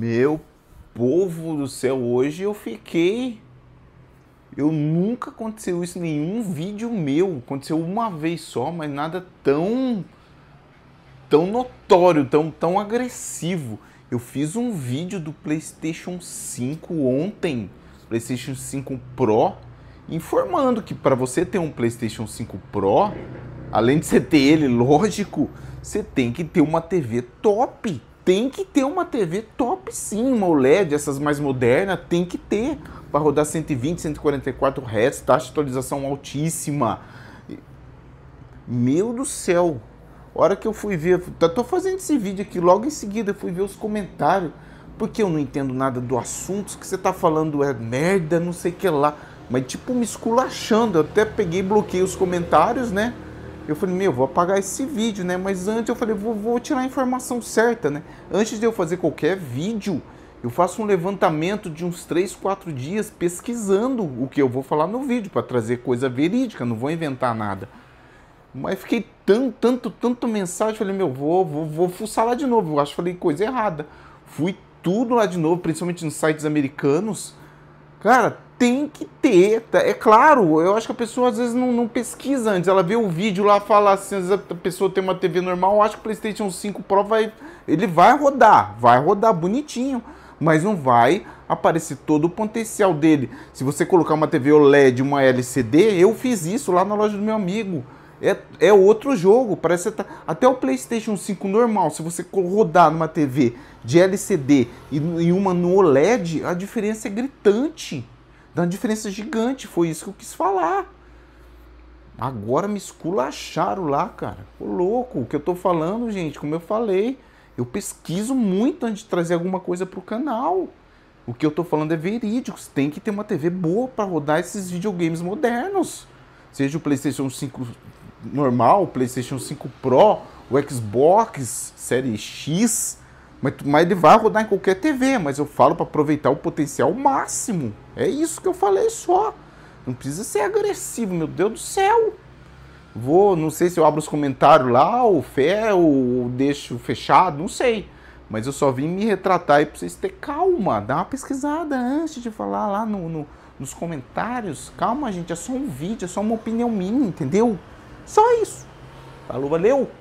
Meu povo do céu, hoje eu fiquei. Eu nunca aconteceu isso em nenhum vídeo meu. Aconteceu uma vez só, mas nada tão tão notório, tão tão agressivo. Eu fiz um vídeo do PlayStation 5 ontem, PlayStation 5 Pro, informando que para você ter um PlayStation 5 Pro, além de você ter ele, lógico, você tem que ter uma TV top tem que ter uma TV top sim, uma OLED, essas mais modernas, tem que ter para rodar 120, 144 Hz, taxa de atualização altíssima. Meu do céu. Hora que eu fui ver, tô fazendo esse vídeo aqui, logo em seguida eu fui ver os comentários, porque eu não entendo nada do assunto, que você tá falando é merda, não sei o que lá, mas tipo me esculachando, eu até peguei e bloqueei os comentários, né? eu falei, meu, vou apagar esse vídeo, né? Mas antes eu falei, vou, vou tirar a informação certa, né? Antes de eu fazer qualquer vídeo, eu faço um levantamento de uns 3, 4 dias pesquisando o que eu vou falar no vídeo para trazer coisa verídica, não vou inventar nada. Mas fiquei tanto, tanto, tanto mensagem, falei, meu, vou, vou, vou fuçar lá de novo. Eu acho que falei coisa errada. Fui tudo lá de novo, principalmente nos sites americanos. Cara, tem que ter, tá? é claro. Eu acho que a pessoa às vezes não, não pesquisa antes. Ela vê o vídeo lá, fala assim, às vezes a pessoa tem uma TV normal, acho que o PlayStation 5 Pro vai, ele vai rodar, vai rodar bonitinho, mas não vai aparecer todo o potencial dele. Se você colocar uma TV OLED, uma LCD, eu fiz isso lá na loja do meu amigo. É, é outro jogo, parece tá, até o PlayStation 5 normal. Se você rodar numa TV de LCD e, e uma no OLED, a diferença é gritante. Dá uma diferença gigante, foi isso que eu quis falar. Agora me esculacharam lá, cara. Ô, louco, o que eu tô falando, gente, como eu falei, eu pesquiso muito antes de trazer alguma coisa pro canal. O que eu tô falando é verídico. Você tem que ter uma TV boa para rodar esses videogames modernos. Seja o PlayStation 5 normal, o PlayStation 5 Pro, o Xbox Série X, mas, mas ele vai rodar em qualquer TV, mas eu falo para aproveitar o potencial máximo. É isso que eu falei só. Não precisa ser agressivo, meu Deus do céu. Vou, não sei se eu abro os comentários lá, ou fé, ou deixo fechado, não sei. Mas eu só vim me retratar aí pra vocês terem calma. Dá uma pesquisada antes de falar lá no, no, nos comentários. Calma, gente, é só um vídeo, é só uma opinião minha, entendeu? Só isso. Falou, valeu!